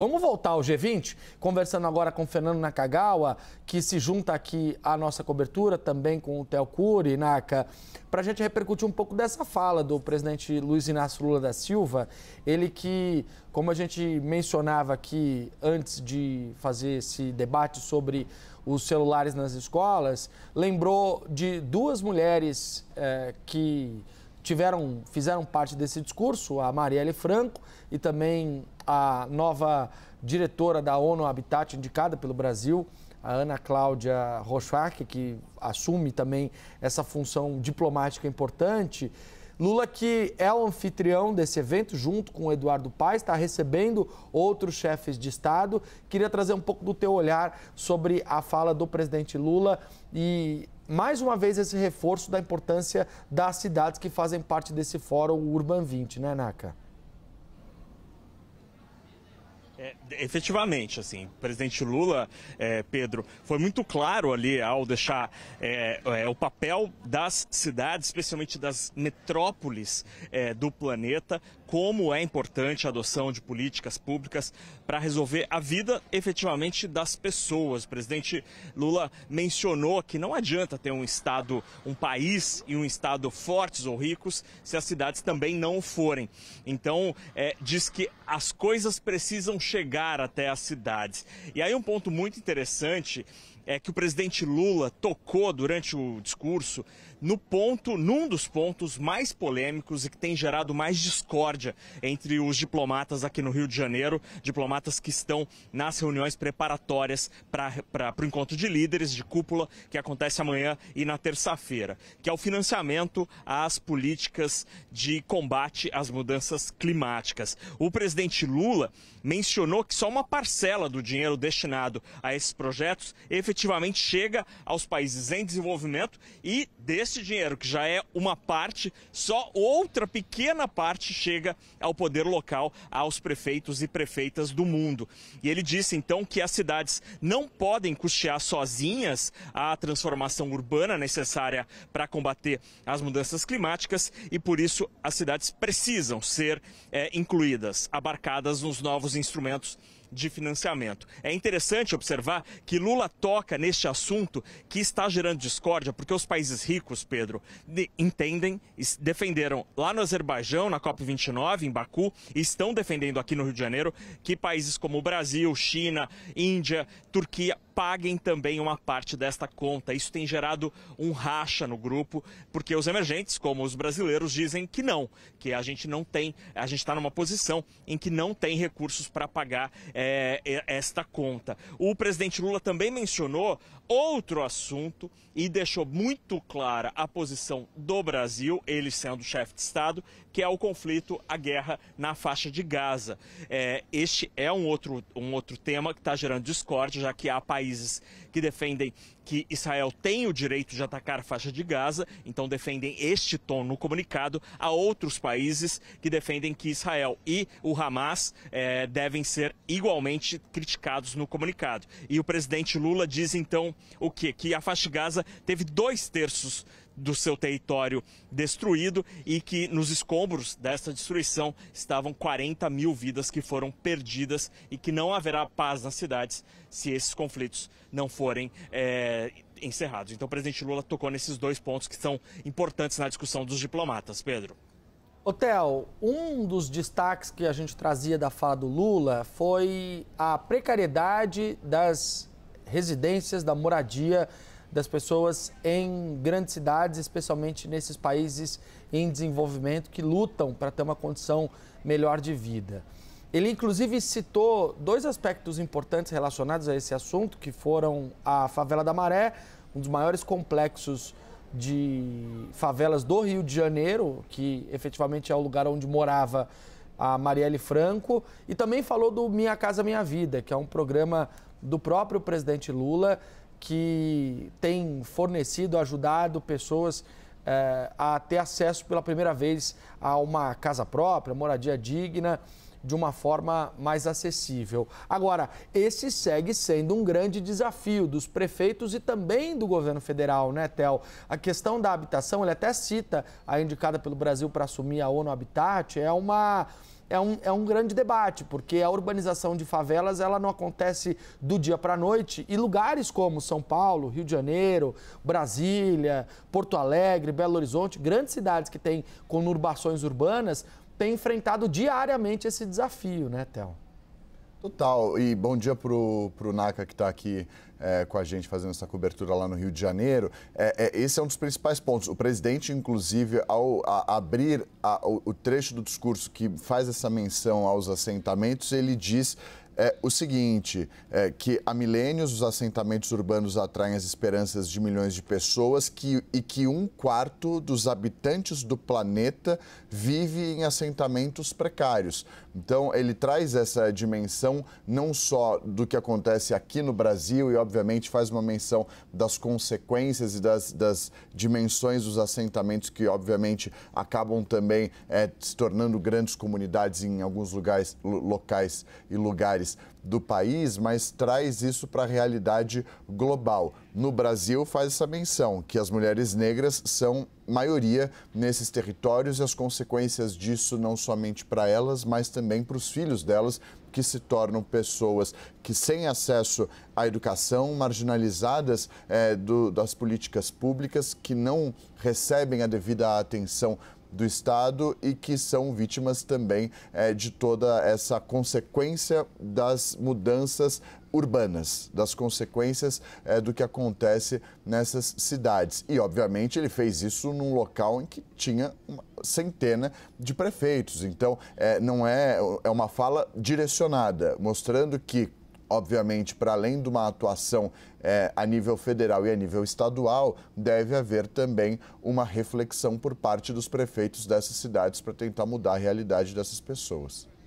Vamos voltar ao G20, conversando agora com Fernando Nakagawa, que se junta aqui à nossa cobertura, também com o Theo Cury, Naka, para a gente repercutir um pouco dessa fala do presidente Luiz Inácio Lula da Silva. Ele que, como a gente mencionava aqui antes de fazer esse debate sobre os celulares nas escolas, lembrou de duas mulheres eh, que tiveram, fizeram parte desse discurso, a Marielle Franco e também a nova diretora da ONU Habitat, indicada pelo Brasil, a Ana Cláudia Rochak, que assume também essa função diplomática importante. Lula, que é o anfitrião desse evento, junto com o Eduardo Paes, está recebendo outros chefes de Estado. Queria trazer um pouco do teu olhar sobre a fala do presidente Lula e mais uma vez esse reforço da importância das cidades que fazem parte desse fórum Urban 20, né, Naka? É, efetivamente, assim, o presidente Lula, é, Pedro, foi muito claro ali ao deixar é, é o papel das cidades, especialmente das metrópoles é, do planeta, como é importante a adoção de políticas públicas para resolver a vida efetivamente das pessoas. O presidente Lula mencionou que não adianta ter um Estado, um país e um Estado fortes ou ricos se as cidades também não forem. Então, é, diz que as coisas precisam chegar até as cidades. E aí, um ponto muito interessante é, que o presidente Lula tocou durante o discurso no ponto, num dos pontos mais polêmicos e que tem gerado mais discórdia entre os diplomatas aqui no Rio de Janeiro, diplomatas que estão nas reuniões preparatórias para o encontro de líderes de cúpula que acontece amanhã e na terça-feira, que é o financiamento às políticas de combate às mudanças climáticas. O presidente Lula mencionou que só uma parcela do dinheiro destinado a esses projetos efetivamente efetivamente chega aos países em desenvolvimento e desse dinheiro, que já é uma parte, só outra pequena parte chega ao poder local, aos prefeitos e prefeitas do mundo. E ele disse então que as cidades não podem custear sozinhas a transformação urbana necessária para combater as mudanças climáticas e por isso as cidades precisam ser é, incluídas, abarcadas nos novos instrumentos de financiamento. É interessante observar que Lula toca neste assunto que está gerando discórdia, porque os países ricos, Pedro, entendem, defenderam lá no Azerbaijão, na COP29, em Baku, estão defendendo aqui no Rio de Janeiro que países como o Brasil, China, Índia, Turquia paguem também uma parte desta conta. Isso tem gerado um racha no grupo, porque os emergentes, como os brasileiros, dizem que não, que a gente não tem, a gente está numa posição em que não tem recursos para pagar é, esta conta. O presidente Lula também mencionou outro assunto e deixou muito clara a posição do Brasil, ele sendo chefe de Estado, que é o conflito, a guerra na faixa de Gaza. É, este é um outro, um outro tema que está gerando discórdia, já que há países países que defendem que Israel tem o direito de atacar a faixa de Gaza, então defendem este tom no comunicado, a outros países que defendem que Israel e o Hamas eh, devem ser igualmente criticados no comunicado. E o presidente Lula diz então o quê? Que a faixa de Gaza teve dois terços do seu território destruído e que nos escombros dessa destruição estavam 40 mil vidas que foram perdidas e que não haverá paz nas cidades se esses conflitos não forem é, encerrados. Então o presidente Lula tocou nesses dois pontos que são importantes na discussão dos diplomatas, Pedro. Hotel, um dos destaques que a gente trazia da fala do Lula foi a precariedade das residências, da moradia das pessoas em grandes cidades, especialmente nesses países em desenvolvimento que lutam para ter uma condição melhor de vida. Ele inclusive citou dois aspectos importantes relacionados a esse assunto, que foram a favela da Maré, um dos maiores complexos de favelas do Rio de Janeiro, que efetivamente é o lugar onde morava a Marielle Franco, e também falou do Minha Casa Minha Vida, que é um programa do próprio presidente Lula que tem fornecido, ajudado pessoas é, a ter acesso pela primeira vez a uma casa própria, moradia digna, de uma forma mais acessível. Agora, esse segue sendo um grande desafio dos prefeitos e também do governo federal, né, Tel? A questão da habitação, ele até cita a indicada pelo Brasil para assumir a ONU Habitat, é uma é um, é um grande debate, porque a urbanização de favelas ela não acontece do dia para a noite e lugares como São Paulo, Rio de Janeiro, Brasília, Porto Alegre, Belo Horizonte, grandes cidades que têm conurbações urbanas, têm enfrentado diariamente esse desafio, né, Théo? Total, e bom dia para o Naka que está aqui é, com a gente fazendo essa cobertura lá no Rio de Janeiro. É, é, esse é um dos principais pontos. O presidente, inclusive, ao a, abrir a, o, o, trecho do discurso que faz essa menção aos assentamentos, ele diz é o seguinte, é que há milênios os assentamentos urbanos atraem as esperanças de milhões de pessoas que, e que um quarto dos habitantes do planeta vive em assentamentos precários. Então, ele traz essa dimensão não só do que acontece aqui no Brasil e, obviamente, faz uma menção das consequências e das, das dimensões dos assentamentos que, obviamente, acabam também é, se tornando grandes comunidades em alguns lugares, locais e lugares do país, mas traz isso para a realidade global. No Brasil, faz essa menção que as mulheres negras são maioria nesses territórios e as consequências disso não somente para elas, mas também para os filhos delas, que se tornam pessoas que sem acesso à educação, marginalizadas é, do, das políticas públicas, que não recebem a devida atenção do Estado e que são vítimas também é, de toda essa consequência das mudanças urbanas, das consequências é, do que acontece nessas cidades. E, obviamente, ele fez isso num local em que tinha uma centena de prefeitos. Então, é, não é, é uma fala direcionada, mostrando que obviamente, para além de uma atuação é, a nível federal e a nível estadual, deve haver também uma reflexão por parte dos prefeitos dessas cidades para tentar mudar a realidade dessas pessoas.